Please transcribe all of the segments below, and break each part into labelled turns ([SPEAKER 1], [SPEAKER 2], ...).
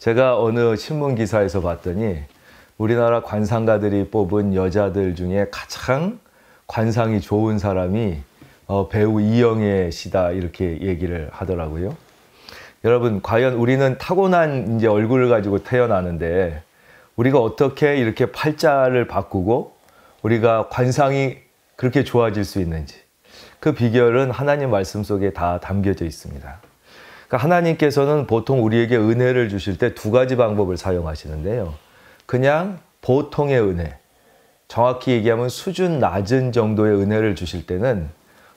[SPEAKER 1] 제가 어느 신문 기사에서 봤더니 우리나라 관상가들이 뽑은 여자들 중에 가장 관상이 좋은 사람이 어, 배우 이영애 씨다 이렇게 얘기를 하더라고요. 여러분 과연 우리는 타고난 이제 얼굴을 가지고 태어나는데 우리가 어떻게 이렇게 팔자를 바꾸고 우리가 관상이 그렇게 좋아질 수 있는지 그 비결은 하나님 말씀 속에 다 담겨져 있습니다. 그러니까 하나님께서는 보통 우리에게 은혜를 주실 때 두 가지 방법을 사용하시는데요. 그냥 보통의 은혜, 정확히 얘기하면 수준 낮은 정도의 은혜를 주실 때는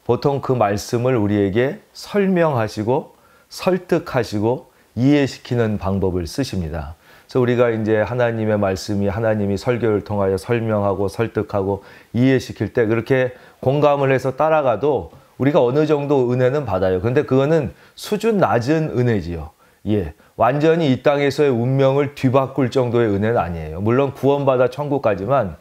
[SPEAKER 1] 보통 그 말씀을 우리에게 설명하시고 설득하시고 이해시키는 방법을 쓰십니다. 그래서 우리가 이제 하나님의 말씀이 하나님이 설교를 통하여 설명하고 설득하고 이해시킬 때 그렇게 공감을 해서 따라가도 우리가 어느 정도 은혜는 받아요. 근데 그거는 수준 낮은 은혜지요. 예. 완전히 이 땅에서의 운명을 뒤바꿀 정도의 은혜는 아니에요. 물론 구원받아 천국까지만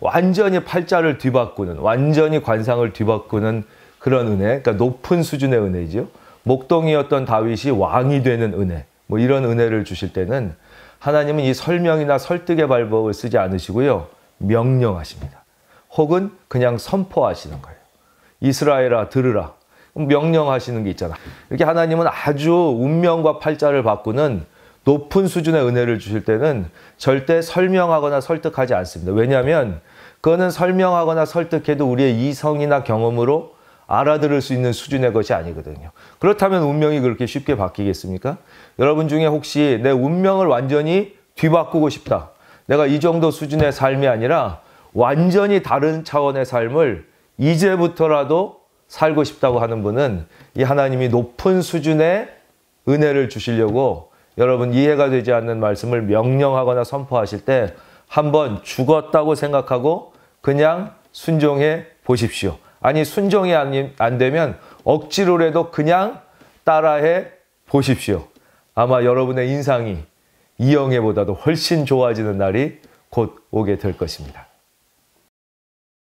[SPEAKER 1] 완전히 팔자를 뒤바꾸는, 완전히 관상을 뒤바꾸는 그런 은혜, 그러니까 높은 수준의 은혜죠. 목동이었던 다윗이 왕이 되는 은혜, 뭐 이런 은혜를 주실 때는 하나님은 이 설명이나 설득의 발법을 쓰지 않으시고요. 명령하십니다. 혹은 그냥 선포하시는 거예요. 이스라엘아 들으라. 명령하시는 게 있잖아. 이렇게 하나님은 아주 운명과 팔자를 바꾸는 높은 수준의 은혜를 주실 때는 절대 설명하거나 설득하지 않습니다. 왜냐하면 그거는 설명하거나 설득해도 우리의 이성이나 경험으로 알아들을 수 있는 수준의 것이 아니거든요. 그렇다면 운명이 그렇게 쉽게 바뀌겠습니까? 여러분 중에 혹시 내 운명을 완전히 뒤바꾸고 싶다. 내가 이 정도 수준의 삶이 아니라 완전히 다른 차원의 삶을 이제부터라도 살고 싶다고 하는 분은 이 하나님이 높은 수준의 은혜를 주시려고 여러분 이해가 되지 않는 말씀을 명령하거나 선포하실 때 한번 죽었다고 생각하고 그냥 순종해 보십시오. 아니 순종이 안 되면 억지로라도 그냥 따라해 보십시오. 아마 여러분의 인상이 이영애보다도 훨씬 좋아지는 날이 곧 오게 될 것입니다.